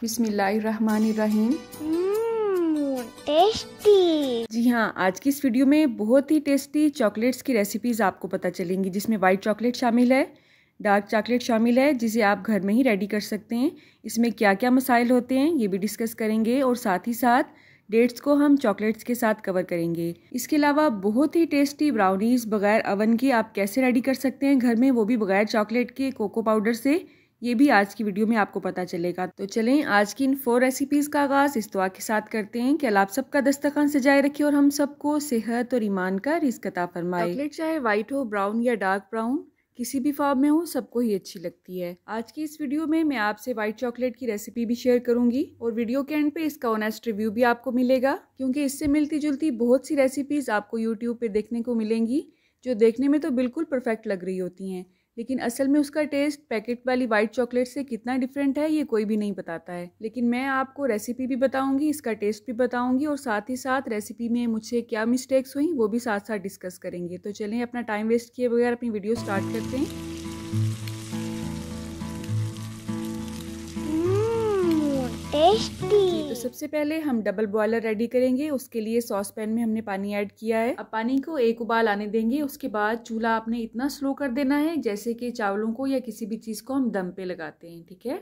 बिस्मिल्लाहिर्रहमानिर्रहीम tasty mmm, जी हाँ आज की इस वीडियो में बहुत ही टेस्टी चॉकलेट्स की रेसिपीज़ आपको पता चलेंगी जिसमें वाइट चॉकलेट शामिल है डार्क चॉकलेट शामिल है जिसे आप घर में ही रेडी कर सकते हैं इसमें क्या क्या मसाइल होते हैं ये भी डिस्कस करेंगे और साथ ही साथ डेट्स को हम चॉकलेट्स के साथ कवर करेंगे इसके अलावा बहुत ही टेस्टी ब्राउनीज़ बगैर अवन के आप कैसे रेडी कर सकते हैं घर में वो भी बगैर चॉकलेट के कोको पाउडर से ये भी आज की वीडियो में आपको पता चलेगा तो चलें आज की इन फोर रेसिपीज़ का आगाज़ इस दुआ के साथ करते हैं कि अल्लाह आप सबका दस्तखान सजाए रखे और हम सबको सेहत और ईमान का रिस्कता फरमाए चाहे वाइट हो ब्राउन या डार्क ब्राउन किसी भी फॉर्म में हो सबको ही अच्छी लगती है आज की इस वीडियो में मैं आपसे व्हाइट चॉकलेट की रेसिपी भी शेयर करूंगी और वीडियो के एंड पे इसका ऑनेस्ट रिव्यू भी आपको मिलेगा क्योंकि इससे मिलती जुलती बहुत सी रेसिपीज़ आपको यूट्यूब पे देखने को मिलेंगी जो देखने में तो बिल्कुल परफेक्ट लग रही होती हैं लेकिन असल में उसका टेस्ट पैकेट वाली वाइट चॉकलेट से कितना डिफरेंट है ये कोई भी नहीं बताता है लेकिन मैं आपको रेसिपी भी बताऊंगी इसका टेस्ट भी बताऊंगी और साथ ही साथ रेसिपी में मुझे क्या मिस्टेक्स हुई वो भी साथ साथ डिस्कस करेंगे तो चलें अपना टाइम वेस्ट किए बगैर अपनी वीडियो स्टार्ट करते हैं टेस्टी तो सबसे पहले हम डबल बॉयलर रेडी करेंगे उसके लिए सॉस पैन में हमने पानी ऐड किया है अब पानी को एक उबाल आने देंगे उसके बाद चूल्हा आपने इतना स्लो कर देना है जैसे कि चावलों को या किसी भी चीज़ को हम दम पे लगाते हैं ठीक है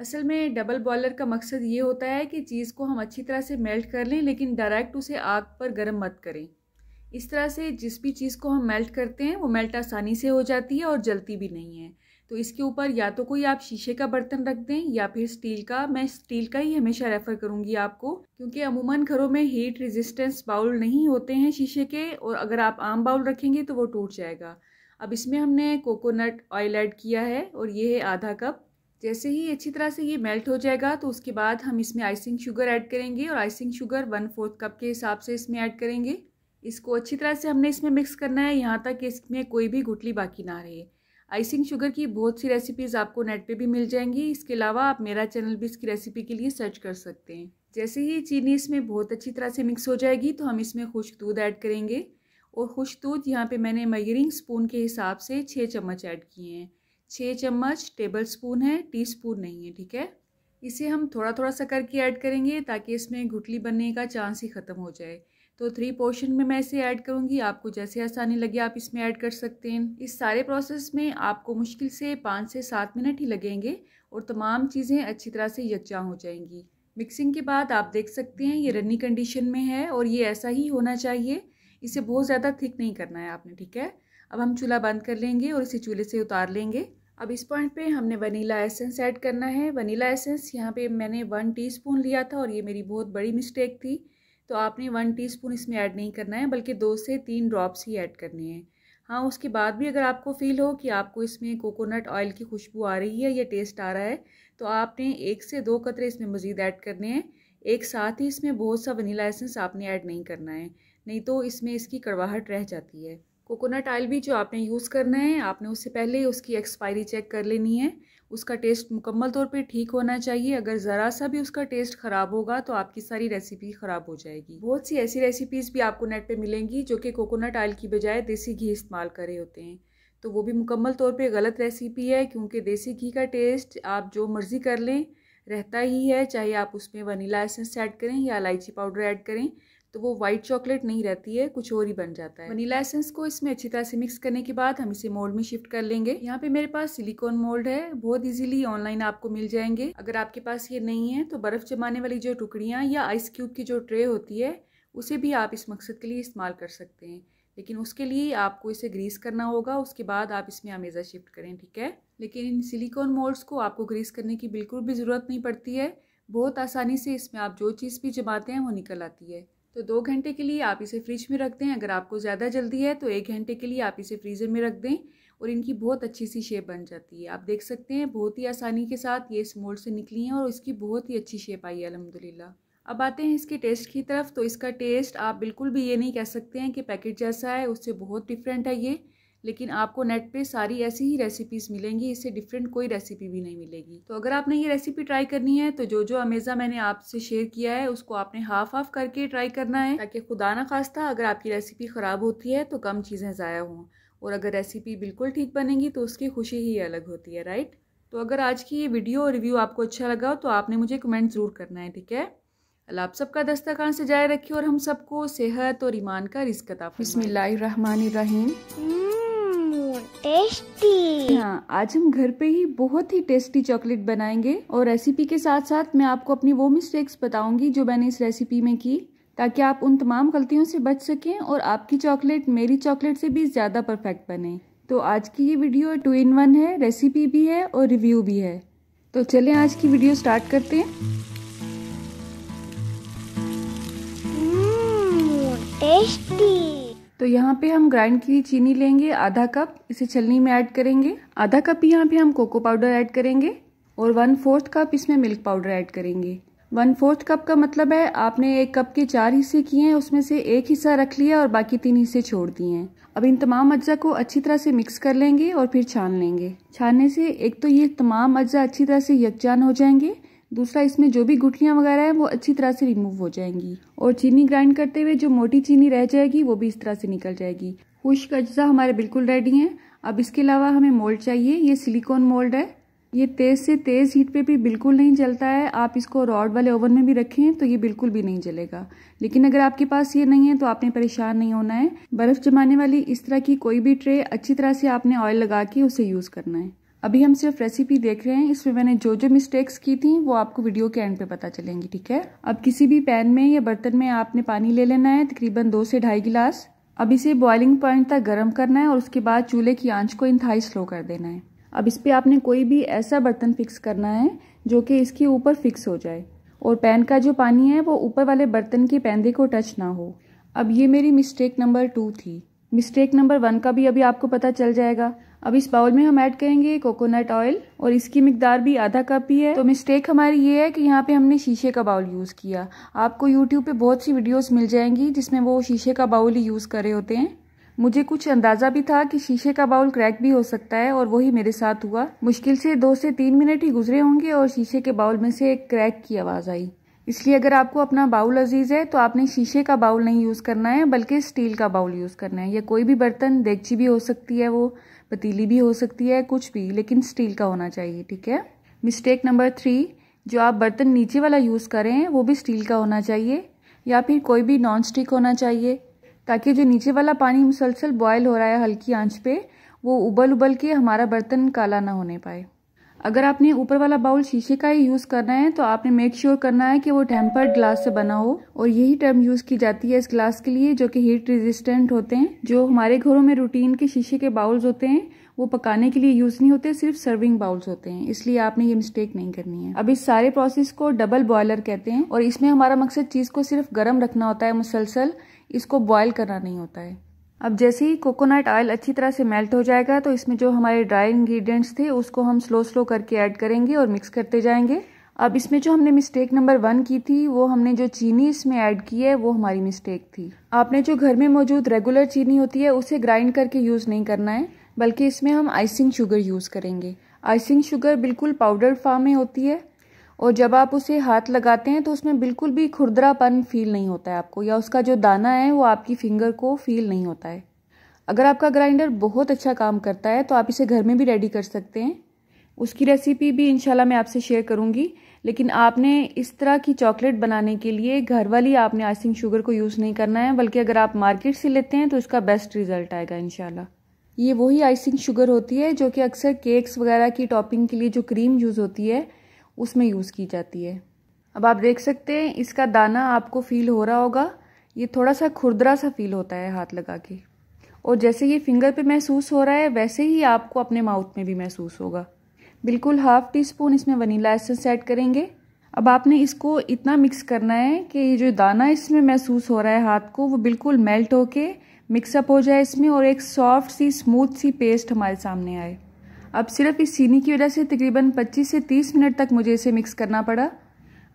असल में डबल बॉयलर का मकसद ये होता है कि चीज़ को हम अच्छी तरह से मेल्ट कर लें लेकिन डायरेक्ट उसे आग पर गर्म मत करें इस तरह से जिस भी चीज़ को हम मेल्ट करते हैं वो मेल्ट आसानी से हो जाती है और जलती भी नहीं है तो इसके ऊपर या तो कोई आप शीशे का बर्तन रख दें या फिर स्टील का मैं स्टील का ही हमेशा रेफ़र करूँगी आपको क्योंकि अमूमन घरों में हीट रेजिस्टेंस बाउल नहीं होते हैं शीशे के और अगर आप आम बाउल रखेंगे तो वो टूट जाएगा अब इसमें हमने कोकोनट ऑयल ऐड किया है और ये है आधा कप जैसे ही अच्छी तरह से ये मेल्ट हो जाएगा तो उसके बाद हम इसमें आइसिंग शुगर ऐड करेंगे और icing sugar one fourth cup के हिसाब से इसमें ऐड करेंगे इसको अच्छी तरह से हमने इसमें मिक्स करना है यहाँ तक कि इसमें कोई भी गुटली बाकी ना रहे आइसिंग शुगर की बहुत सी रेसिपीज़ आपको नेट पे भी मिल जाएंगी इसके अलावा आप मेरा चैनल भी इसकी रेसिपी के लिए सर्च कर सकते हैं जैसे ही चीनी इसमें बहुत अच्छी तरह से मिक्स हो जाएगी तो हम इसमें खुश्क दूध ऐड करेंगे और खुश्क दूध यहाँ पे मैंने मयरिंग स्पून के हिसाब से छः चम्मच ऐड किए हैं छः चम्मच टेबल स्पून है टी स्पून नहीं है ठीक है इसे हम थोड़ा थोड़ा सा करके ऐड करेंगे ताकि इसमें घुटली बनने का चांस ही ख़त्म हो जाए तो थ्री पोर्शन में मैं इसे ऐड करूँगी आपको जैसे आसानी लगे आप इसमें ऐड कर सकते हैं इस सारे प्रोसेस में आपको मुश्किल से पाँच से सात मिनट ही लगेंगे और तमाम चीज़ें अच्छी तरह से यकजा हो जाएंगी मिक्सिंग के बाद आप देख सकते हैं ये रनी कंडीशन में है और ये ऐसा ही होना चाहिए इसे बहुत ज़्यादा थिक नहीं करना है आपने ठीक है अब हम चूल्हा बंद कर लेंगे और इसे चूल्हे से उतार लेंगे अब इस पॉइंट पे हमने वनीला एसेंस ऐड करना है वनीला एसेंस यहाँ पे मैंने वन टीस्पून लिया था और ये मेरी बहुत बड़ी मिस्टेक थी तो आपने वन टीस्पून इसमें ऐड नहीं करना है बल्कि दो से तीन ड्रॉप्स ही ऐड करने हैं हाँ उसके बाद भी अगर आपको फील हो कि आपको इसमें कोकोनट ऑयल की खुशबू आ रही है या टेस्ट आ रहा है तो आपने एक से दो कतरे इसमें मज़ीद ऐड करने हैं एक साथ ही इसमें बहुत सा वनीला एसेंस आपने ऐड नहीं करना है नहीं तो इसमें इसकी कड़वाहट रह जाती है कोकोनट ऑयल भी जो आपने यूज़ करना है आपने उससे पहले ही उसकी एक्सपायरी चेक कर लेनी है उसका टेस्ट मुकम्मल तौर पे ठीक होना चाहिए अगर ज़रा सा भी उसका टेस्ट ख़राब होगा तो आपकी सारी रेसिपी ख़राब हो जाएगी बहुत सी ऐसी रेसिपीज़ भी आपको नेट पे मिलेंगी जो कि कोकोनट ऑयल की बजाय देसी घी इस्तेमाल कर रहे होते हैं तो वो भी मुकम्मल तौर पे गलत रेसिपी है क्योंकि देसी घी का टेस्ट आप जो मर्ज़ी कर लें रहता ही है चाहे आप उसमें वनीला एसेंस ऐड करें या इलायची पाउडर ऐड करें तो वो वाइट चॉकलेट नहीं रहती है कुछ और ही बन जाता है वनीला एसेंस को इसमें अच्छी तरह से मिक्स करने के बाद हम इसे मोल्ड में शिफ्ट कर लेंगे यहाँ पे मेरे पास सिलिकॉन मोल्ड है बहुत इजीली ऑनलाइन आपको मिल जाएंगे अगर आपके पास ये नहीं है तो बर्फ जमाने वाली जो टुकड़ियाँ या आइस क्यूब की जो ट्रे होती है उसे भी आप इस मकसद के लिए इस्तेमाल कर सकते हैं लेकिन उसके लिए आपको इसे ग्रीस करना होगा उसके बाद आप इसमें अमेज़ा शिफ्ट करें ठीक है लेकिन इन सिलिकॉन मोल्ड्स को आपको ग्रीस करने की बिल्कुल भी ज़रूरत नहीं पड़ती है बहुत आसानी से इसमें आप जो चीज़ भी जमाते हैं वो निकल आती है तो दो घंटे के लिए आप इसे फ्रिज में रख दें अगर आपको ज़्यादा जल्दी है तो एक घंटे के लिए आप इसे फ्रीज़र में रख दें और इनकी बहुत अच्छी सी शेप बन जाती है आप देख सकते हैं बहुत ही आसानी के साथ ये इस मोल्ड से निकली हैं और इसकी बहुत ही अच्छी शेप आई है अलहमदिल्ला अब आते हैं इसके टेस्ट की तरफ तो इसका टेस्ट आप बिल्कुल भी ये नहीं कह सकते हैं कि पैकेट जैसा है उससे बहुत डिफरेंट है ये लेकिन आपको नेट पे सारी ऐसी ही रेसिपीज़ मिलेंगी इससे डिफरेंट कोई रेसिपी भी नहीं मिलेगी तो अगर आपने ये रेसिपी ट्राई करनी है तो जो जो अमेज़ा मैंने आपसे शेयर किया है उसको आपने हाफ हाफ करके ट्राई करना है ताकि खुदा ना खास्ता अगर आपकी रेसिपी ख़राब होती है तो कम चीज़ें ज़ाया हों और अगर रेसिपी बिल्कुल ठीक बनेगी तो उसकी खुशी ही अलग होती है राइट तो अगर आज की ये वीडियो और रिव्यू आपको अच्छा लगा हो तो आपने मुझे कमेंट ज़रूर करना है ठीक है अल्लाह आप सबका दस्तकान से जाए रखिए और हम सबको सेहत और ईमान का रिस्क अता बिस्मिल्लाहिर्रहमानिर्रहीम हम्म। टेस्टी हाँ आज हम घर पे ही बहुत ही टेस्टी चॉकलेट बनाएंगे और रेसिपी के साथ साथ मैं आपको अपनी वो मिस्टेक्स बताऊंगी जो मैंने इस रेसिपी में की ताकि आप उन तमाम गलतियों से बच सकें और आपकी चॉकलेट मेरी चॉकलेट से भी ज़्यादा परफेक्ट बने तो आज की ये वीडियो टू इन वन है रेसिपी भी है और रिव्यू भी है तो चले आज की वीडियो स्टार्ट करते हैं हम्म, टेस्टी तो यहाँ पे हम ग्राइंड की चीनी लेंगे आधा कप इसे छलनी में ऐड करेंगे आधा कप ही यहाँ पे हम कोको पाउडर ऐड करेंगे और वन फोर्थ कप इसमें मिल्क पाउडर ऐड करेंगे वन फोर्थ कप का मतलब है आपने एक कप के चार हिस्से किए हैं उसमें से एक हिस्सा रख लिया और बाकी तीन हिस्से छोड़ दिए हैं अब इन तमाम अज्जा को अच्छी तरह से मिक्स कर लेंगे और फिर छान लेंगे छानने से एक तो ये तमाम अज्जा अच्छी तरह से यकजान हो जाएंगे दूसरा इसमें जो भी गुठलियाँ वगैरह हैं वो अच्छी तरह से रिमूव हो जाएंगी और चीनी ग्राइंड करते हुए जो मोटी चीनी रह जाएगी वो भी इस तरह से निकल जाएगी खुश्क अज्जा हमारे बिल्कुल रेडी हैं अब इसके अलावा हमें मोल्ड चाहिए ये सिलिकॉन मोल्ड है ये तेज़ से तेज़ हीट पे भी बिल्कुल नहीं जलता है आप इसको रॉड वाले ओवन में भी रखें तो ये बिल्कुल भी नहीं जलेगा लेकिन अगर आपके पास ये नहीं है तो आपने परेशान नहीं होना है बर्फ़ जमाने वाली इस तरह की कोई भी ट्रे अच्छी तरह से आपने ऑयल लगा के उसे यूज़ करना है अभी हम सिर्फ रेसिपी देख रहे हैं इसमें मैंने जो जो मिस्टेक्स की थी वो आपको वीडियो के एंड पे पता चलेंगी ठीक है अब किसी भी पैन में या बर्तन में आपने पानी ले लेना है तकरीबन दो से ढाई गिलास अब इसे बॉइलिंग पॉइंट तक गर्म करना है और उसके बाद चूल्हे की आंच को इंतहाई स्लो कर देना है अब इस पर आपने कोई भी ऐसा बर्तन फिक्स करना है जो कि इसके ऊपर फिक्स हो जाए और पैन का जो पानी है वो ऊपर वाले बर्तन के पैंदे को टच ना हो अब ये मेरी मिस्टेक नंबर टू थी मिस्टेक नंबर वन का भी अभी आपको पता चल जाएगा अब इस बाउल में हम ऐड करेंगे कोकोनट ऑयल और इसकी मकदार भी आधा कप ही है तो मिस्टेक हमारी ये है कि यहाँ पे हमने शीशे का बाउल यूज़ किया आपको यूट्यूब पे बहुत सी वीडियोस मिल जाएंगी जिसमें वो शीशे का बाउल ही यूज़ कर रहे होते हैं मुझे कुछ अंदाज़ा भी था कि शीशे का बाउल क्रैक भी हो सकता है और वही मेरे साथ हुआ मुश्किल से दो से तीन मिनट ही गुजरे होंगे और शीशे के बाउल में से एक क्रैक की आवाज़ आई इसलिए अगर आपको अपना बाउल अजीज़ है तो आपने शीशे का बाउल नहीं यूज़ करना है बल्कि स्टील का बाउल यूज़ करना है या कोई भी बर्तन देगची भी हो सकती है वो पतीली भी हो सकती है कुछ भी लेकिन स्टील का होना चाहिए ठीक है मिस्टेक नंबर थ्री जो आप बर्तन नीचे वाला यूज़ कर रहे हैं वो भी स्टील का होना चाहिए या फिर कोई भी नॉन स्टिक होना चाहिए ताकि जो नीचे वाला पानी मुसलसल बॉयल हो रहा है हल्की आंच पे वो उबल उबल के हमारा बर्तन काला ना होने पाए अगर आपने ऊपर वाला बाउल शीशे का ही यूज़ करना है तो आपने मेक श्योर sure करना है कि वो टेम्पर्ड ग्लास से बना हो और यही टर्म यूज़ की जाती है इस ग्लास के लिए जो कि हीट रेजिस्टेंट होते हैं जो हमारे घरों में रूटीन के शीशे के बाउल्स होते हैं वो पकाने के लिए यूज़ नहीं होते सिर्फ सर्विंग बाउल्स होते हैं इसलिए आपने ये मिस्टेक नहीं करनी है अब इस सारे प्रोसेस को डबल बॉयलर कहते हैं और इसमें हमारा मकसद चीज़ को सिर्फ गर्म रखना होता है मुसलसल इसको बॉयल करना नहीं होता है अब जैसे ही कोकोनट ऑयल अच्छी तरह से मेल्ट हो जाएगा तो इसमें जो हमारे ड्राई इंग्रेडिएंट्स थे उसको हम स्लो स्लो करके ऐड करेंगे और मिक्स करते जाएंगे अब इसमें जो हमने मिस्टेक नंबर वन की थी वो हमने जो चीनी इसमें ऐड की है वो हमारी मिस्टेक थी आपने जो घर में मौजूद रेगुलर चीनी होती है उसे ग्राइंड करके यूज़ नहीं करना है बल्कि इसमें हम आइसिंग शुगर यूज़ करेंगे आइसिंग शुगर बिल्कुल पाउडर फॉर्म में होती है और जब आप उसे हाथ लगाते हैं तो उसमें बिल्कुल भी खुरदरापन फील नहीं होता है आपको या उसका जो दाना है वो आपकी फिंगर को फील नहीं होता है अगर आपका ग्राइंडर बहुत अच्छा काम करता है तो आप इसे घर में भी रेडी कर सकते हैं उसकी रेसिपी भी इंशाल्लाह मैं आपसे शेयर करूंगी लेकिन आपने इस तरह की चॉकलेट बनाने के लिए घर वाली आपने आइसिंग शुगर को यूज़ नहीं करना है बल्कि अगर आप मार्केट से लेते हैं तो इसका बेस्ट रिजल्ट आएगा इंशाल्लाह ये वही आइसिंग शुगर होती है जो कि अक्सर केक्स वगैरह की टॉपिंग के लिए जो क्रीम यूज़ होती है उसमें यूज़ की जाती है अब आप देख सकते हैं इसका दाना आपको फील हो रहा होगा ये थोड़ा सा खुरदरा सा फील होता है हाथ लगा के और जैसे ये फिंगर पे महसूस हो रहा है वैसे ही आपको अपने माउथ में भी महसूस होगा बिल्कुल हाफ टी स्पून इसमें वनीला एसेंस ऐड करेंगे अब आपने इसको इतना मिक्स करना है कि ये जो दाना इसमें महसूस हो रहा है हाथ को वो बिल्कुल मेल्ट होके मिक्सअप हो जाए इसमें और एक सॉफ्ट सी स्मूथ सी पेस्ट हमारे सामने आए अब सिर्फ इस चीनी की वजह से तकरीबन 25 से 30 मिनट तक मुझे इसे मिक्स करना पड़ा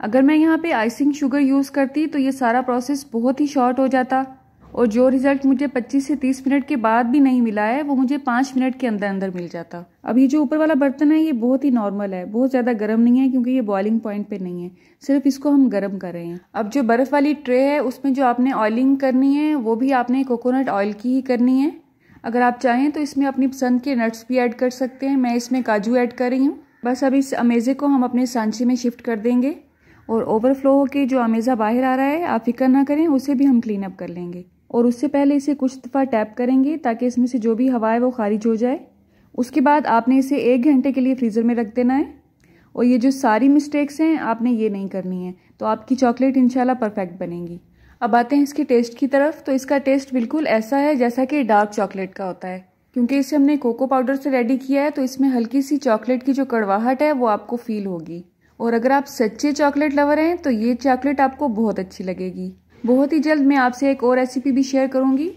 अगर मैं यहाँ पे आइसिंग शुगर यूज़ करती तो ये सारा प्रोसेस बहुत ही शॉर्ट हो जाता और जो रिज़ल्ट मुझे 25 से 30 मिनट के बाद भी नहीं मिला है वो मुझे 5 मिनट के अंदर अंदर मिल जाता अब ये जो ऊपर वाला बर्तन है ये बहुत ही नॉर्मल है बहुत ज़्यादा गर्म नहीं है क्योंकि ये बॉइलिंग पॉइंट पे नहीं है सिर्फ इसको हम गर्म कर रहे हैं अब जो बर्फ़ वाली ट्रे है उसमें जो आपने ऑयलिंग करनी है वो भी आपने कोकोनट ऑयल की ही करनी है अगर आप चाहें तो इसमें अपनी पसंद के नट्स भी ऐड कर सकते हैं मैं इसमें काजू ऐड कर रही हूँ बस अब इस अमेज़े को हम अपने सांचे में शिफ्ट कर देंगे और ओवरफ्लो होकर जो अमेज़ा बाहर आ रहा है आप फिक्र ना करें उसे भी हम क्लीन अप कर लेंगे और उससे पहले इसे कुछ दफ़ा टैप करेंगे ताकि इसमें से जो भी हवा है वो खारिज हो जाए उसके बाद आपने इसे एक घंटे के लिए फ्रीज़र में रख देना है और ये जो सारी मिस्टेक्स हैं आपने ये नहीं करनी है तो आपकी चॉकलेट इंशाल्लाह परफेक्ट बनेगी अब आते हैं इसके टेस्ट की तरफ तो इसका टेस्ट बिल्कुल ऐसा है जैसा कि डार्क चॉकलेट का होता है क्योंकि इसे हमने कोको पाउडर से रेडी किया है तो इसमें हल्की सी चॉकलेट की जो कड़वाहट है वो आपको फील होगी और अगर आप सच्चे चॉकलेट लवर हैं तो ये चॉकलेट आपको बहुत अच्छी लगेगी बहुत ही जल्द मैं आपसे एक और रेसिपी भी शेयर करूंगी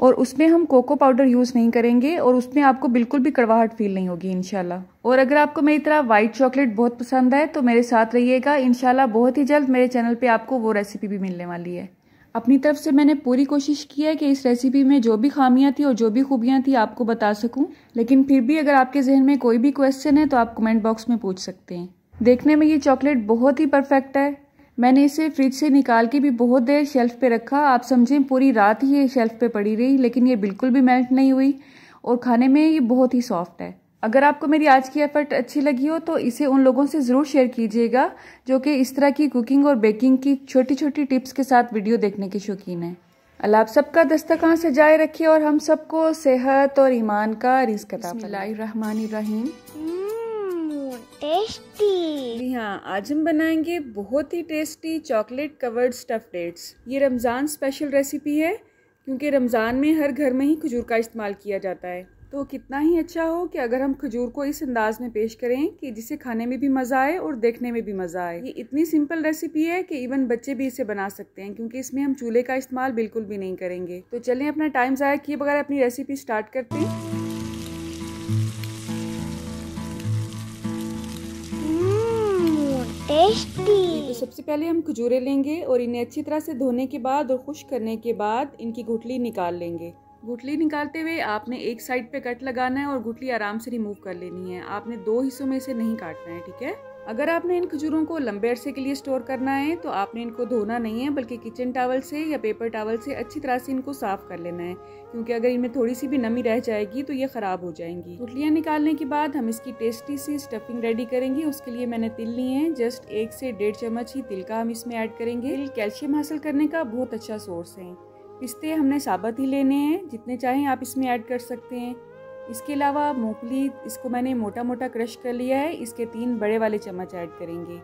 और उसमें हम कोको पाउडर यूज़ नहीं करेंगे और उसमें आपको बिल्कुल भी कड़वाहट फील नहीं होगी इनशाला और अगर आपको मेरी तरह वाइट चॉकलेट बहुत पसंद है तो मेरे साथ रहिएगा इनशाला बहुत ही जल्द मेरे चैनल पे आपको वो रेसिपी भी मिलने वाली है अपनी तरफ से मैंने पूरी कोशिश की है कि इस रेसिपी में जो भी खामियां थी और जो भी खूबियां थी आपको बता सकूं लेकिन फिर भी अगर आपके जहन में कोई भी क्वेश्चन है तो आप कमेंट बॉक्स में पूछ सकते हैं देखने में ये चॉकलेट बहुत ही परफेक्ट है मैंने इसे फ्रिज से निकाल के भी बहुत देर शेल्फ पे रखा आप समझें पूरी रात ही ये शेल्फ पे पड़ी रही लेकिन ये बिल्कुल भी मेल्ट नहीं हुई और खाने में ये बहुत ही सॉफ्ट है अगर आपको मेरी आज की एफर्ट अच्छी लगी हो तो इसे उन लोगों से ज़रूर शेयर कीजिएगा जो कि इस तरह की कुकिंग और बेकिंग की छोटी छोटी टिप्स के साथ वीडियो देखने के शौकीन है अल्लाह आप सबका दस्तकान से जाए रखिए और हम सबको सेहत और ईमान का रिस्क रहमान टेस्टी हाँ आज हम बनाएंगे बहुत ही tasty chocolate covered stuff dates ये रमज़ान स्पेशल रेसिपी है क्योंकि रमज़ान में हर घर में ही खजूर का इस्तेमाल किया जाता है तो कितना ही अच्छा हो कि अगर हम खजूर को इस अंदाज में पेश करें कि जिसे खाने में भी मज़ा आए और देखने में भी मज़ा आए ये इतनी सिंपल रेसिपी है कि इवन बच्चे भी इसे बना सकते हैं क्योंकि इसमें हम चूल्हे का इस्तेमाल बिल्कुल भी नहीं करेंगे तो चलें अपना टाइम ज़ाया किए बगैर अपनी रेसिपी स्टार्ट करते हैं hmm, तो सबसे पहले हम खजूरें लेंगे और इन्हें अच्छी तरह से धोने के बाद और खुश करने के बाद इनकी गुठली निकाल लेंगे गुठली निकालते हुए आपने एक साइड पे कट लगाना है और गुठली आराम से रिमूव कर लेनी है आपने दो हिस्सों में इसे नहीं काटना है ठीक है अगर आपने इन खजूरों को लंबे अरसे के लिए स्टोर करना है तो आपने इनको धोना नहीं है बल्कि किचन टावल से या पेपर टावल से अच्छी तरह से इनको साफ़ कर लेना है क्योंकि अगर इनमें थोड़ी सी भी नमी रह जाएगी तो ये ख़राब हो जाएंगी गुटलियाँ निकालने के बाद हम इसकी टेस्टी सी स्टफिंग रेडी करेंगे उसके लिए मैंने तिल लिए हैं जस्ट एक से डेढ़ चम्मच ही तिल का हम इसमें ऐड करेंगे तिल कैल्शियम हासिल करने का बहुत अच्छा सोर्स है पिस्ते हमने साबत ही लेने हैं जितने चाहें आप इसमें ऐड कर सकते हैं इसके अलावा मूंगफली इसको मैंने मोटा मोटा क्रश कर लिया है इसके तीन बड़े वाले चम्मच ऐड करेंगे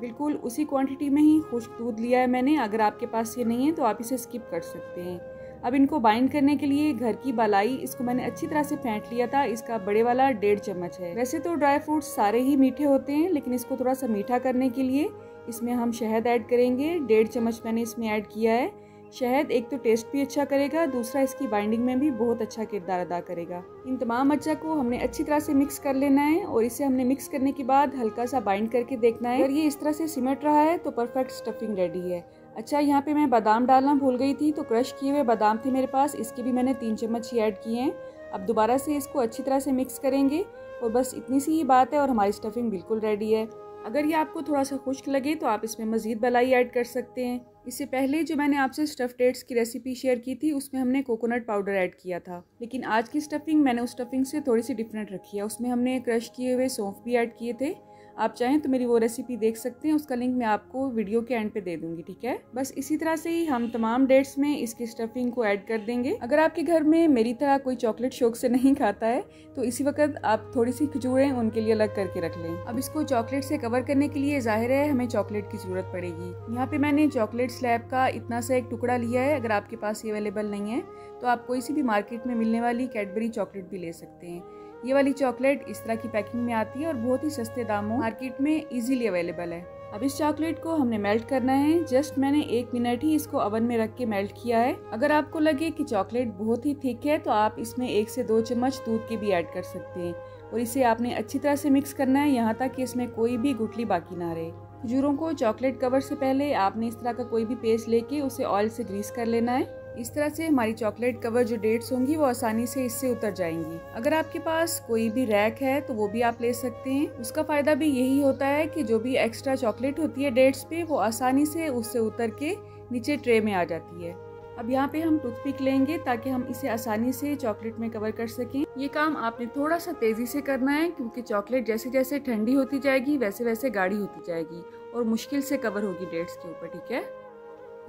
बिल्कुल उसी क्वांटिटी में ही खुश्क दूध लिया है मैंने अगर आपके पास ये नहीं है तो आप इसे स्किप कर सकते हैं अब इनको बाइंड करने के लिए घर की बलाई इसको मैंने अच्छी तरह से फेंट लिया था इसका बड़े वाला डेढ़ चम्मच है वैसे तो ड्राई फ्रूट्स सारे ही मीठे होते हैं लेकिन इसको थोड़ा सा मीठा करने के लिए इसमें हम शहद ऐड करेंगे डेढ़ चम्मच मैंने इसमें ऐड किया है शहद एक तो टेस्ट भी अच्छा करेगा दूसरा इसकी बाइंडिंग में भी बहुत अच्छा किरदार अदा करेगा इन तमाम अच्छा को हमने अच्छी तरह से मिक्स कर लेना है और इसे हमने मिक्स करने के बाद हल्का सा बाइंड करके देखना है अगर ये इस तरह से सिमट रहा है तो परफेक्ट स्टफिंग रेडी है अच्छा यहाँ पे मैं बादाम डालना भूल गई थी तो क्रश किए हुए बादाम थे मेरे पास इसके भी मैंने तीन चम्मच ही ऐड किए हैं अब दोबारा से इसको अच्छी तरह से मिक्स करेंगे और बस इतनी सी ही बात है और हमारी स्टफिंग बिल्कुल रेडी है अगर ये आपको थोड़ा सा खुश्क लगे तो आप इसमें मज़ीद बलाई ऐड कर सकते हैं इससे पहले जो मैंने आपसे स्टफ़ डेट्स की रेसिपी शेयर की थी उसमें हमने कोकोनट पाउडर ऐड किया था लेकिन आज की स्टफिंग मैंने उस स्टफिंग से थोड़ी सी डिफरेंट रखी है उसमें हमने क्रश किए हुए सौंफ भी ऐड किए थे आप चाहें तो मेरी वो रेसिपी देख सकते हैं उसका लिंक मैं आपको वीडियो के एंड पे दे दूंगी ठीक है बस इसी तरह से ही हम तमाम डेट्स में इसकी स्टफिंग को ऐड कर देंगे अगर आपके घर में मेरी तरह कोई चॉकलेट शौक से नहीं खाता है तो इसी वक्त आप थोड़ी सी खजूरें उनके लिए अलग करके रख लें अब इसको चॉकलेट से कवर करने के लिए जाहिर है हमें चॉकलेट की जरूरत पड़ेगी यहाँ पे मैंने चॉकलेट स्लैब का इतना सा एक टुकड़ा लिया है अगर आपके पास ये अवेलेबल नहीं है तो आप कोई सी भी मार्केट में मिलने वाली कैडबरी चॉकलेट भी ले सकते हैं ये वाली चॉकलेट इस तरह की पैकिंग में आती है और बहुत ही सस्ते दामों मार्केट में इजीली अवेलेबल है अब इस चॉकलेट को हमने मेल्ट करना है जस्ट मैंने एक मिनट ही इसको ओवन में रख के मेल्ट किया है अगर आपको लगे कि चॉकलेट बहुत ही थिक है तो आप इसमें एक से दो चम्मच दूध के भी ऐड कर सकते हैं और इसे आपने अच्छी तरह से मिक्स करना है यहाँ तक कि इसमें कोई भी गुटली बाकी ना रहे खजूरों को चॉकलेट कवर से पहले आपने इस तरह का कोई भी पेस्ट लेके उसे ऑयल से ग्रीस कर लेना है इस तरह से हमारी चॉकलेट कवर जो डेट्स होंगी वो आसानी से इससे उतर जाएंगी अगर आपके पास कोई भी रैक है तो वो भी आप ले सकते हैं उसका फ़ायदा भी यही होता है कि जो भी एक्स्ट्रा चॉकलेट होती है डेट्स पे वो आसानी से उससे उतर के नीचे ट्रे में आ जाती है अब यहाँ पे हम पिक लेंगे ताकि हम इसे आसानी से चॉकलेट में कवर कर सकें ये काम आपने थोड़ा सा तेज़ी से करना है क्योंकि चॉकलेट जैसे जैसे ठंडी होती जाएगी वैसे वैसे गाढ़ी होती जाएगी और मुश्किल से कवर होगी डेट्स के ऊपर ठीक है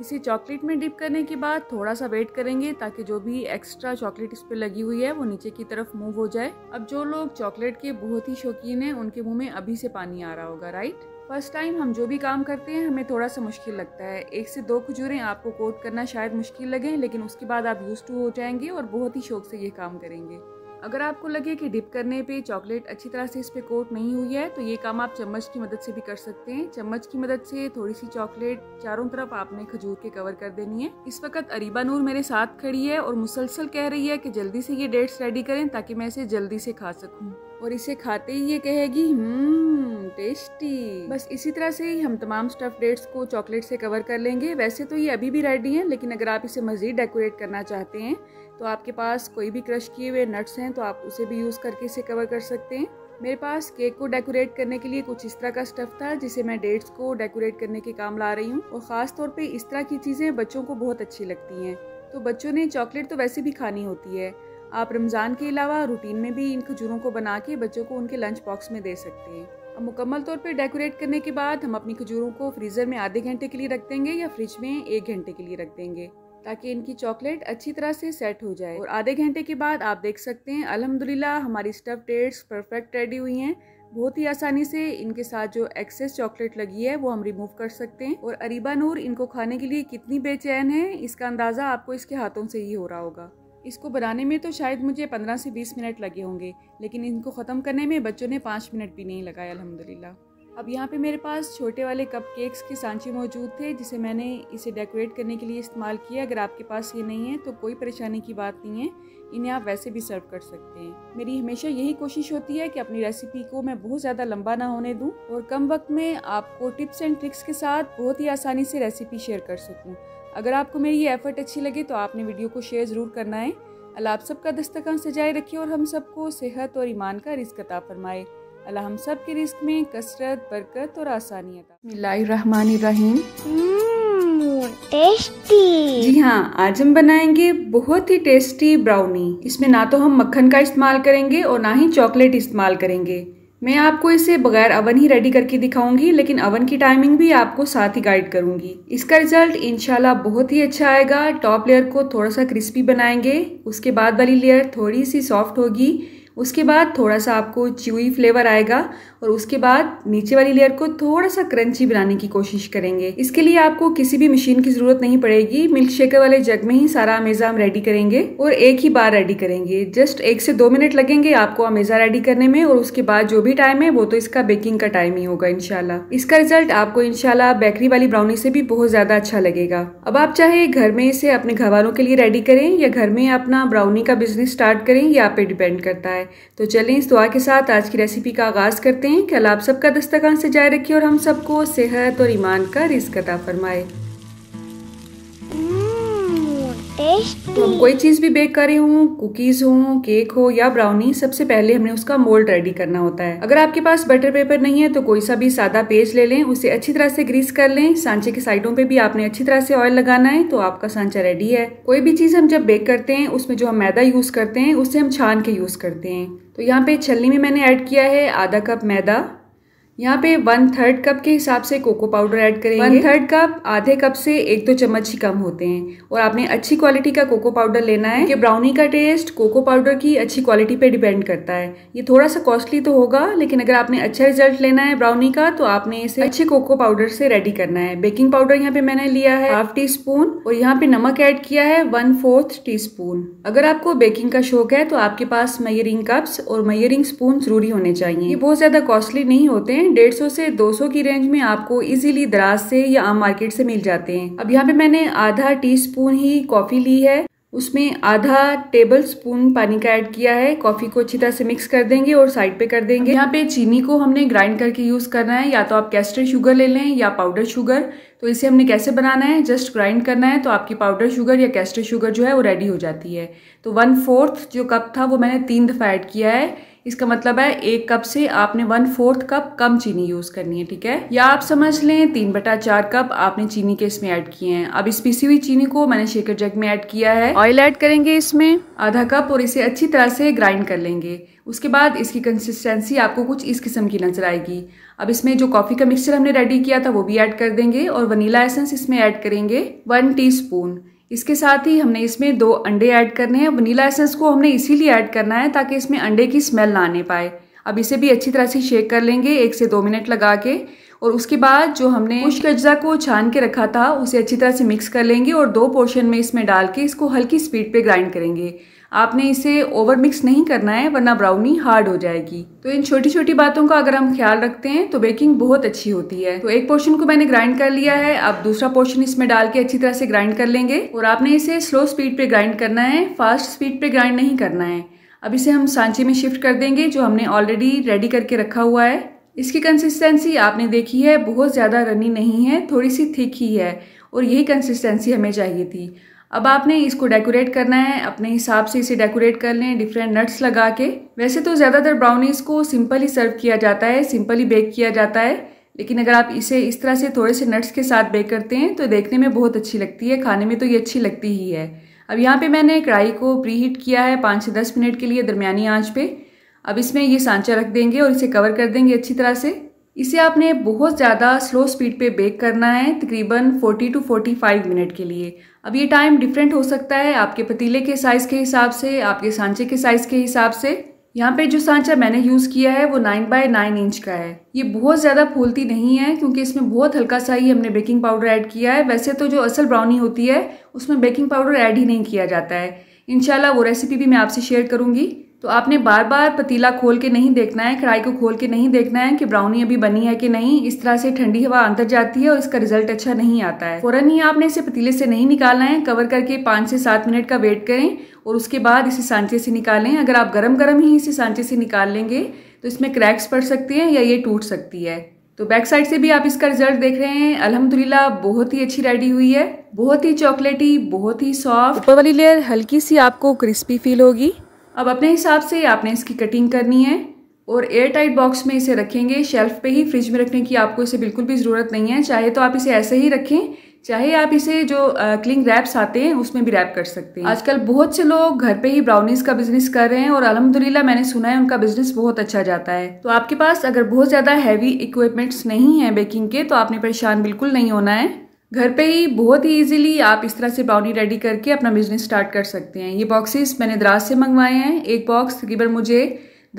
इसे चॉकलेट में डिप करने के बाद थोड़ा सा वेट करेंगे ताकि जो भी एक्स्ट्रा चॉकलेट इस पर लगी हुई है वो नीचे की तरफ मूव हो जाए अब जो लोग चॉकलेट के बहुत ही शौकीन हैं उनके मुंह में अभी से पानी आ रहा होगा राइट फर्स्ट टाइम हम जो भी काम करते हैं हमें थोड़ा सा मुश्किल लगता है एक से दो खजूरें आपको कोट करना शायद मुश्किल लगे लेकिन उसके बाद आप यूज़ टू हो जाएंगे और बहुत ही शौक से ये काम करेंगे अगर आपको लगे कि डिप करने पे चॉकलेट अच्छी तरह से इस पर कोट नहीं हुई है तो ये काम आप चम्मच की मदद से भी कर सकते हैं चम्मच की मदद से थोड़ी सी चॉकलेट चारों तरफ आपने खजूर के कवर कर देनी है इस वक्त अरीबा नूर मेरे साथ खड़ी है और मुसलसल कह रही है कि जल्दी से ये डेट्स रेडी करें ताकि मैं इसे जल्दी से खा सकूँ और इसे खाते ही ये कहेगी हम्म, टेस्टी बस इसी तरह से ही हम तमाम स्टफ डेट्स को चॉकलेट से कवर कर लेंगे वैसे तो ये अभी भी रेडी हैं लेकिन अगर आप इसे मज़ीद डेकोरेट करना चाहते हैं तो आपके पास कोई भी क्रश किए हुए नट्स हैं तो आप उसे भी यूज़ करके इसे कवर कर सकते हैं मेरे पास केक को डेकोरेट करने के लिए कुछ इस तरह का स्टफ था जिसे मैं डेट्स को डेकोरेट करने के काम ला रही हूँ और ख़ास तौर पर इस तरह की चीज़ें बच्चों को बहुत अच्छी लगती हैं तो बच्चों ने चॉकलेट तो वैसे भी खानी होती है आप रमज़ान के अलावा रूटीन में भी इन खजूरों को बना के बच्चों को उनके लंच बॉक्स में दे सकते हैं अब मुकम्मल तौर पर डेकोरेट करने के बाद हम अपनी खजूरों को फ्रीज़र में आधे घंटे के लिए रख देंगे या फ्रिज में एक घंटे के लिए रख देंगे ताकि इनकी चॉकलेट अच्छी तरह से सेट हो जाए और आधे घंटे के बाद आप देख सकते हैं अलहमदिल्ला हमारी स्टफ डेट्स परफेक्ट रेडी हुई हैं बहुत ही आसानी से इनके साथ जो एक्सेस चॉकलेट लगी है वो हम रिमूव कर सकते हैं और अरीबा नूर इनको खाने के लिए कितनी बेचैन है इसका अंदाज़ा आपको इसके हाथों से ही हो रहा होगा इसको बनाने में तो शायद मुझे पंद्रह से बीस मिनट लगे होंगे लेकिन इनको ख़त्म करने में बच्चों ने पाँच मिनट भी नहीं लगाया अल्हम्दुलिल्लाह अब यहाँ पे मेरे पास छोटे वाले कप केक्स की सांची मौजूद थे जिसे मैंने इसे डेकोरेट करने के लिए इस्तेमाल किया अगर आपके पास ये नहीं है तो कोई परेशानी की बात नहीं है इन्हें आप वैसे भी सर्व कर सकते हैं मेरी हमेशा यही कोशिश होती है कि अपनी रेसिपी को मैं बहुत ज़्यादा लंबा ना होने दूँ और कम वक्त में आपको टिप्स एंड ट्रिक्स के साथ बहुत ही आसानी से रेसिपी शेयर कर सकूँ अगर आपको मेरी ये एफर्ट अच्छी लगे तो आपने वीडियो को शेयर ज़रूर करना है अल्लाह आप सबका दस्तखान सजाए रखिए और हम सबको सेहत और ईमान का रिस्क अता फरमाए अल्लाह हम सब के रिस्क में कसरत बरकत और आसानी अता रहीम टेस्टी mmm, जी हाँ आज हम बनाएंगे बहुत ही टेस्टी ब्राउनी इसमें ना तो हम मक्खन का इस्तेमाल करेंगे और ना ही चॉकलेट इस्तेमाल करेंगे मैं आपको इसे बगैर अवन ही रेडी करके दिखाऊंगी लेकिन अवन की टाइमिंग भी आपको साथ ही गाइड करूंगी इसका रिजल्ट इनशाला बहुत ही अच्छा आएगा टॉप लेयर को थोड़ा सा क्रिस्पी बनाएंगे उसके बाद वाली लेयर थोड़ी सी सॉफ्ट होगी उसके बाद थोड़ा सा आपको च्यूई फ्लेवर आएगा और उसके बाद नीचे वाली लेयर को थोड़ा सा क्रंची बनाने की कोशिश करेंगे इसके लिए आपको किसी भी मशीन की ज़रूरत नहीं पड़ेगी मिल्क शेकर वाले जग में ही सारा अमेज़ा हम रेडी करेंगे और एक ही बार रेडी करेंगे जस्ट एक से दो मिनट लगेंगे आपको अमेज़ा रेडी करने में और उसके बाद जो भी टाइम है वो तो इसका बेकिंग का टाइम ही होगा इनशाला इसका रिजल्ट आपको इनशाला बेकरी वाली ब्राउनी से भी बहुत ज़्यादा अच्छा लगेगा अब आप चाहे घर में इसे अपने घर वालों के लिए रेडी करें या घर में अपना ब्राउनी का बिजनेस स्टार्ट करें ये आप पे डिपेंड करता है जाए तो चलें इस दुआ के साथ आज की रेसिपी का आगाज़ करते हैं कि आप सबका दस्तकान से जाए रखिए और हम सबको सेहत और ईमान का रिस्क अदा फरमाए तो हम कोई चीज़ भी बेक करे हूँ कुकीज़ हो केक हो या ब्राउनी सबसे पहले हमने उसका मोल्ड रेडी करना होता है अगर आपके पास बटर पेपर नहीं है तो कोई सा भी सादा पेज ले लें उसे अच्छी तरह से ग्रीस कर लें सांचे के साइडों पे भी आपने अच्छी तरह से ऑयल लगाना है तो आपका सांचा रेडी है कोई भी चीज़ हम जब बेक करते हैं उसमें जो हम मैदा यूज़ करते हैं उसे हम छान के यूज़ करते हैं तो यहाँ पे छलनी में मैंने ऐड किया है आधा कप मैदा यहाँ पे वन थर्ड कप के हिसाब से कोको पाउडर ऐड करेंगे वन थर्ड कप आधे कप से एक दो तो चम्मच ही कम होते हैं और आपने अच्छी क्वालिटी का कोको पाउडर लेना है कि ब्राउनी का टेस्ट कोको पाउडर की अच्छी क्वालिटी पे डिपेंड करता है ये थोड़ा सा कॉस्टली तो होगा लेकिन अगर आपने अच्छा रिजल्ट लेना है ब्राउनी का तो आपने इसे अच्छे कोको पाउडर से रेडी करना है बेकिंग पाउडर यहाँ पे मैंने लिया है हाफ टी स्पून और यहाँ पे नमक ऐड किया है वन फोर्थ टी स्पून अगर आपको बेकिंग का शौक है तो आपके पास मयरिंग कप्स और मयरिंग स्पून जरूरी होने चाहिए ये बहुत ज्यादा कॉस्टली नहीं होते हैं हैं डेढ़ सौ से दो सौ की रेंज में आपको इजीली दराज से या आम मार्केट से मिल जाते हैं अब यहाँ पे मैंने आधा टीस्पून ही कॉफ़ी ली है उसमें आधा टेबल स्पून पानी का ऐड किया है कॉफ़ी को अच्छी तरह से मिक्स कर देंगे और साइड पे कर देंगे यहाँ पे चीनी को हमने ग्राइंड करके यूज़ करना है या तो आप कैस्टर शुगर ले लें या पाउडर शुगर तो इसे हमने कैसे बनाना है जस्ट ग्राइंड करना है तो आपकी पाउडर शुगर या कैस्टर शुगर जो है वो रेडी हो जाती है तो वन फोर्थ जो कप था वो मैंने तीन दफ़ा ऐड किया है इसका मतलब है एक कप से आपने वन फोर्थ कप कम चीनी यूज़ करनी है ठीक है या आप समझ लें तीन बटा चार कप आपने चीनी के इसमें ऐड किए हैं अब इस पीसी हुई चीनी को मैंने शेकर जग में ऐड किया है ऑयल ऐड करेंगे इसमें आधा कप और इसे अच्छी तरह से ग्राइंड कर लेंगे उसके बाद इसकी कंसिस्टेंसी आपको कुछ इस किस्म की नज़र आएगी अब इसमें जो कॉफ़ी का मिक्सचर हमने रेडी किया था वो भी ऐड कर देंगे और वनीला एसेंस इसमें ऐड करेंगे वन टी इसके साथ ही हमने इसमें दो अंडे ऐड करने हैं वनीला एसेंस को हमने इसीलिए ऐड करना है ताकि इसमें अंडे की स्मेल ना आने पाए अब इसे भी अच्छी तरह से शेक कर लेंगे एक से दो मिनट लगा के और उसके बाद जो हमने खुश्क अज्जा को छान के रखा था उसे अच्छी तरह से मिक्स कर लेंगे और दो पोर्शन में इसमें डाल के इसको हल्की स्पीड पे ग्राइंड करेंगे आपने इसे ओवर मिक्स नहीं करना है वरना ब्राउनी हार्ड हो जाएगी तो इन छोटी छोटी बातों का अगर हम ख्याल रखते हैं तो बेकिंग बहुत अच्छी होती है तो एक पोर्शन को मैंने ग्राइंड कर लिया है अब दूसरा पोर्शन इसमें डाल के अच्छी तरह से ग्राइंड कर लेंगे और आपने इसे स्लो स्पीड पे ग्राइंड करना है फास्ट स्पीड पे ग्राइंड नहीं करना है अब इसे हम सांचे में शिफ्ट कर देंगे जो हमने ऑलरेडी रेडी करके रखा हुआ है इसकी कंसिस्टेंसी आपने देखी है बहुत ज़्यादा रनी नहीं है थोड़ी सी थिक ही है और यही कंसिस्टेंसी हमें चाहिए थी अब आपने इसको डेकोरेट करना है अपने हिसाब से इसे डेकोरेट कर लें डिफरेंट नट्स लगा के वैसे तो ज़्यादातर ब्राउनीज़ को सिंपल ही सर्व किया जाता है सिंपल ही बेक किया जाता है लेकिन अगर आप इसे इस तरह से थोड़े से नट्स के साथ बेक करते हैं तो देखने में बहुत अच्छी लगती है खाने में तो ये अच्छी लगती ही है अब यहाँ पर मैंने कढ़ाई को प्री हीट किया है पाँच से दस मिनट के लिए दरमिया आँच पर अब इसमें ये सांचा रख देंगे और इसे कवर कर देंगे अच्छी तरह से इसे आपने बहुत ज़्यादा स्लो स्पीड पे बेक करना है तकरीबन 40 टू 45 मिनट के लिए अब ये टाइम डिफरेंट हो सकता है आपके पतीले के साइज़ के हिसाब से आपके सांचे के साइज़ के हिसाब से यहाँ पे जो सांचा मैंने यूज़ किया है वो 9 बाय 9 इंच का है ये बहुत ज़्यादा फूलती नहीं है क्योंकि इसमें बहुत हल्का सा ही हमने बेकिंग पाउडर ऐड किया है वैसे तो जो असल ब्राउनी होती है उसमें बेकिंग पाउडर ऐड ही नहीं किया जाता है इनशाला वो रेसिपी भी मैं आपसे शेयर करूँगी तो आपने बार बार पतीला खोल के नहीं देखना है कढ़ाई को खोल के नहीं देखना है कि ब्राउनी अभी बनी है कि नहीं इस तरह से ठंडी हवा अंदर जाती है और इसका रिजल्ट अच्छा नहीं आता है फौरन ही आपने इसे पतीले से नहीं निकालना है कवर करके पाँच से सात मिनट का वेट करें और उसके बाद इसे सांचे से निकालें अगर आप गर्म गर्म ही इसे सांचे से निकाल लेंगे तो इसमें क्रैक्स पड़ सकते हैं या ये टूट सकती है तो बैक साइड से भी आप इसका रिजल्ट देख रहे हैं अल्हम्दुलिल्लाह बहुत ही अच्छी रेडी हुई है बहुत ही चॉकलेटी बहुत ही सॉफ्ट ऊपर वाली लेयर हल्की सी आपको क्रिस्पी फील होगी अब अपने हिसाब से आपने इसकी कटिंग करनी है और एयर टाइट बॉक्स में इसे रखेंगे शेल्फ पे ही फ्रिज में रखने की आपको इसे बिल्कुल भी ज़रूरत नहीं है चाहे तो आप इसे ऐसे ही रखें चाहे आप इसे जो क्लिंग रैप्स आते हैं उसमें भी रैप कर सकते हैं आजकल बहुत से लोग घर पे ही ब्राउनीज का बिजनेस कर रहे हैं और अलहमदिल्ला मैंने सुना है उनका बिजनेस बहुत अच्छा जाता है तो आपके पास अगर बहुत ज़्यादा हैवी इक्विपमेंट्स नहीं है बेकिंग के तो आपने परेशान बिल्कुल नहीं होना है घर पे ही बहुत ही इजीली आप इस तरह से ब्राउनी रेडी करके अपना बिजनेस स्टार्ट कर सकते हैं ये बॉक्सेस मैंने दराज से मंगवाए हैं एक बॉक्स तकरीबन मुझे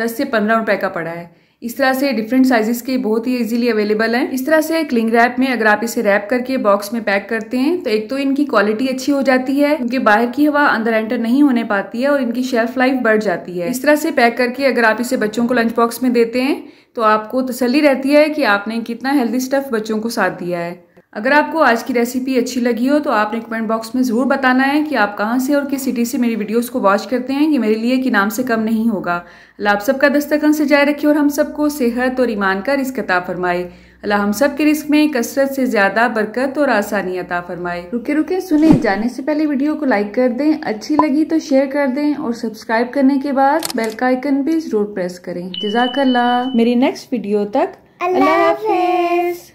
10 से 15 रुपए का पड़ा है इस तरह से डिफरेंट साइजेस के बहुत ही इजीली अवेलेबल हैं इस तरह से क्लिंग रैप में अगर आप इसे रैप करके बॉक्स में पैक करते हैं तो एक तो इनकी क्वालिटी अच्छी हो जाती है क्योंकि बाहर की हवा अंदर एंटर नहीं होने पाती है और इनकी शेल्फ लाइफ बढ़ जाती है इस तरह से पैक करके अगर आप इसे बच्चों को लंच बॉक्स में देते हैं तो आपको तसली रहती है कि आपने कितना हेल्दी स्टफ बच्चों को साथ दिया है अगर आपको आज की रेसिपी अच्छी लगी हो तो आपने कमेंट बॉक्स में ज़रूर बताना है कि आप कहाँ से और किस सिटी से मेरी वीडियोस को वॉच करते हैं ये मेरे लिए कि नाम से कम नहीं होगा अल्लाह आप सबका दस्तखन से जाए रखिए और हम सबको सेहत और ईमान का रिस्क अता फरमाए अल्लाह हम सब के रिस्क में कसरत से ज़्यादा बरकत और आसानी अता फरमाए रुके रुके सुने जाने से पहले वीडियो को लाइक कर दें अच्छी लगी तो शेयर कर दें और सब्सक्राइब करने के बाद बेल का आइकन भी ज़रूर प्रेस करें जजाकल्ला मेरी नेक्स्ट वीडियो तक अल्लाह हाफिज़